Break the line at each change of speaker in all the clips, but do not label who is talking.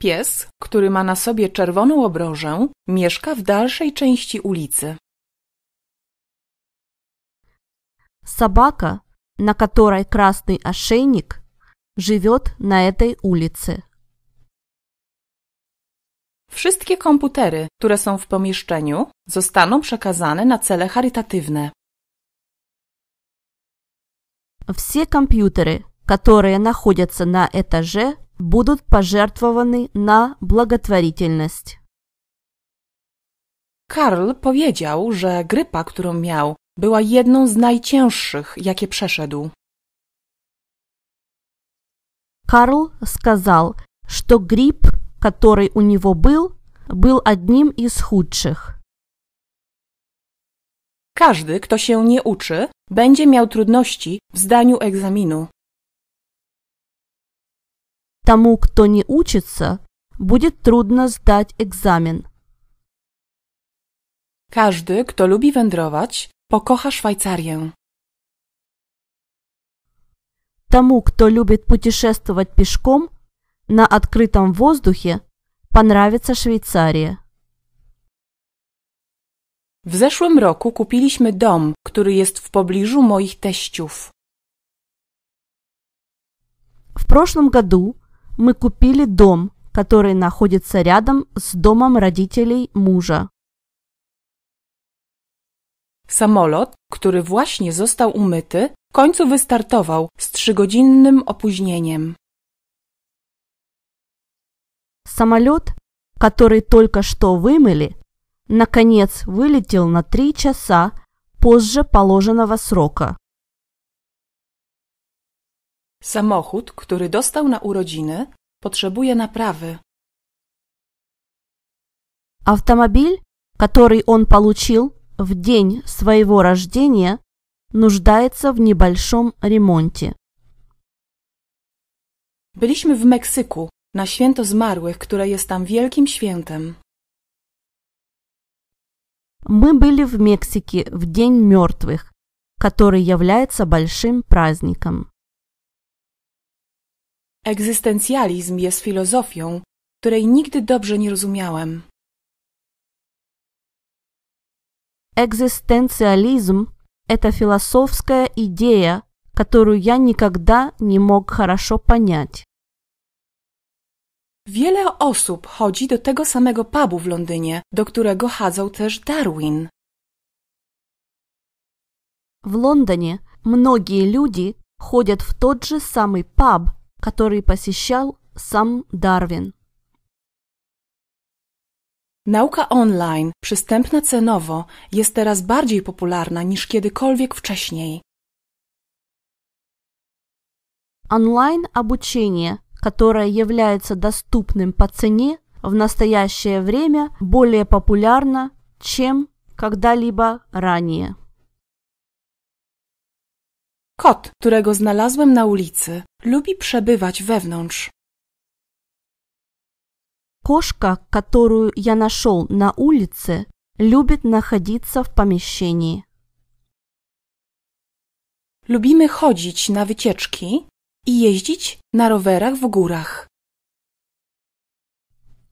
Pies, który ma na sobie czerwoną obrożę, mieszka w dalszej części ulicy. Собака, на которой красный ошейник, живет на этой улице. Wszystkie komputery, które są w pomieszczeniu, zostaną przekazane na cele charytatywne. Все компьютеры, которые находятся на этаже, будут пожертвованы на благотворительность. Karl powiedział, że grypa, którą miał, była jedną z najcięższych, jakie przeszedł. Карл сказал, что грипп, который у него был, был одним из худших. Każdy, kto się nie uczy, będzie miał trudności w zdaniu egzaminu. Тому, кто не учится, будет trudno zdać egzamin. Każdy, kto lubi wędrować, pokocha Szwajcarię. Тому, кто любит путешествовать пешком на открытом воздухе, понравится Швейцария. W zeszłym roku kupiliśmy dom, który jest w pobliżu moich teściów. W прошлом году мы купили дом, который находится рядом с домом родителей мужа. Самолет, который właśnie został umyty, w końcu wystartował z trzygodzinnym opóźnieniem. Samolot, который только что вымыли, наконец вылетел на три часа позже положенного срока. Samochód, który dostał na urodziny, potrzebuje naprawy. Automobil, który on получил w dzień swojego rождения, нуждается w небольшом ремонте. Byliśmy w Meksyku na święto zmarłych, które jest tam wielkim świętem. My byli w Meksyku w dzień mертвych, który является большим праздником. Egzystencjalizm jest filozofią, której nigdy dobrze nie rozumiałem. Egzystencjalizm to философская idea, которую ja nigdy nie mógł хорошо понять. Wiele osób chodzi do tego samego pubu w Londynie, do którego chadzał też Darwin. W Londynie, многие люди ходят в тот же самый паб, который посещал сам Дарвин. Nauka online, przystępna cenowo, jest teraz bardziej popularna niż kiedykolwiek wcześniej. Онлайн-обучение, которое является доступным по цене, в настоящее время более популярно, чем когда-либо ранее. Kot, którego znalazłem na ulicy, lubi przebywać wewnątrz. Koszka, którą ja нашел na ulicy, lubi находиться w pomieszczeniu. Lubimy chodzić na wycieczki i jeździć na rowerach w górach.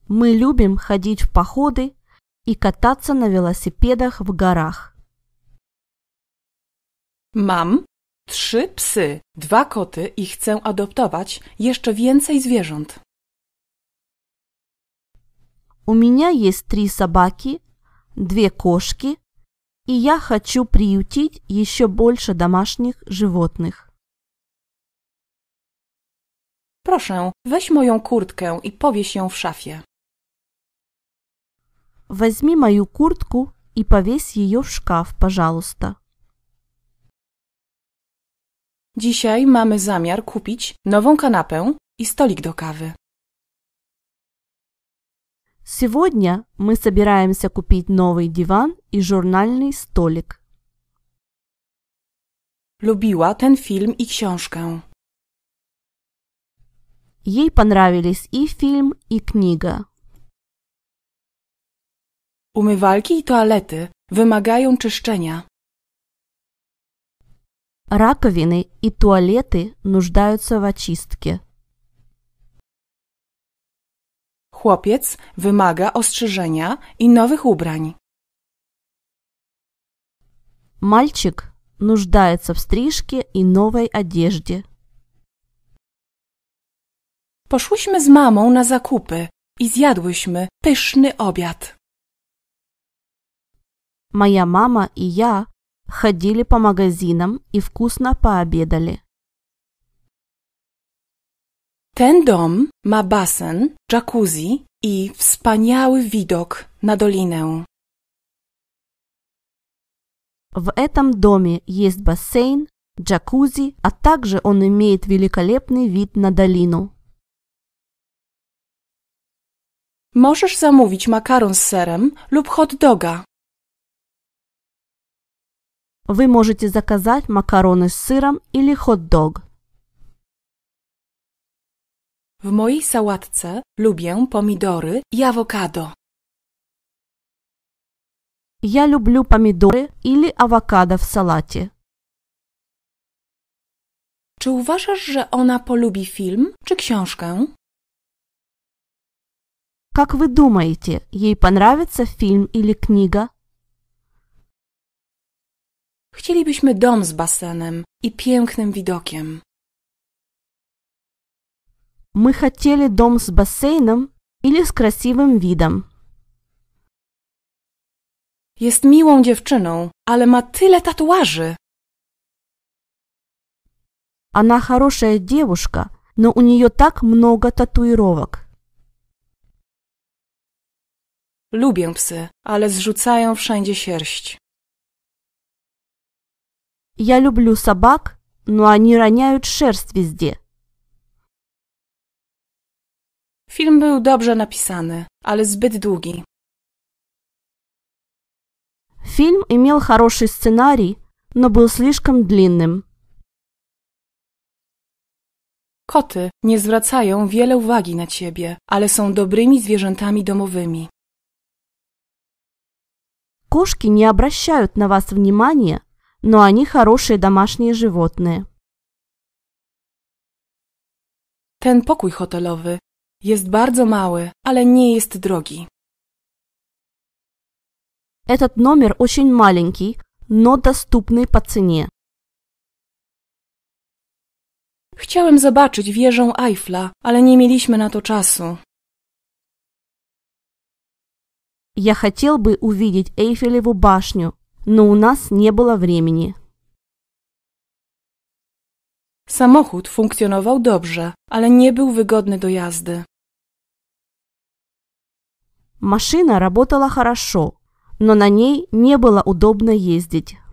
Мы chodzić w в i и кататься na велосипедах w górach. Mam trzy psy, dwa koty i chcę adoptować jeszcze więcej zwierząt. У меня есть три собаки, две кошки, и я хочу приютить еще больше домашних животных. Proszę, weź moją kurtkę i powieś ją w szafie. Возьми мою куртку и повесь ее в шкаф, пожалуйста. Dzisiaj mamy zamiar kupić nową kanapę i stolik do kawy. my zabieramy się kupić nowy dywan i журнальный stolik. Lubiła ten film i książkę. Jej понравились i film, i kniga. Umywalki i toalety wymagają czyszczenia. Раковины и туалеты нуждаются в очистке. Chłopiec wymaga ostrzeżenia i nowych ubrań. Мальчик нуждается в стрижке и новой одежде. Poszłyśmy z mamą na zakupy i zjadłyśmy pyszny obiad. Moja mama i ja ходили по магазинам и вкусно пообедали. Ten dom ma basen, jacuzzi i wspaniały widok na dolinę. В этом доме есть бассейн, джакузи, а также он имеет великолепный вид на долину. Можешь замовить макарон с serem lub хот дога. Вы можете заказать макароны с сыром или хот-дог. W mojej sałatce lubię pomidory i awokado. Я люблю помидоры или авокадо в салате. Czy uważasz, że ona polubi film czy książkę? Как вы думаете, ей понравится фильм или книга? Chcielibyśmy dom z basenem i pięknym widokiem. My chcieli dom z basenem, ili z krasiwym видом. Jest miłą dziewczyną, ale ma tyle tatuaży. Ona хорошая девушка, но у нее так много татуировок. Lubię psy, ale zrzucają wszędzie sierść. Я люблю собак, a они роняют шерсть везде. Film był dobrze napisany, ale zbyt długi. Film miał хороший scenarii, no był слишком длинnym. Koty nie zwracają wiele uwagi na ciebie, ale są dobrymi zwierzętami domowymi. Koszki nie обращают na was внимания, но они хорошие domasznie животные. Ten pokój hotelowy jest bardzo mały, ale nie jest drogi. Этот номер очень маленький, но доступный по цене. Chciałem zobaczyć wieżę Eiffla, ale nie mieliśmy na to czasu. Я хотел бы увидеть Эйфелеву башню, но у нас не было времени. Samochód funkcjonował dobrze, ale nie był wygodny do jazdy. Машина работала хорошо, но на ней не было удобно ездить.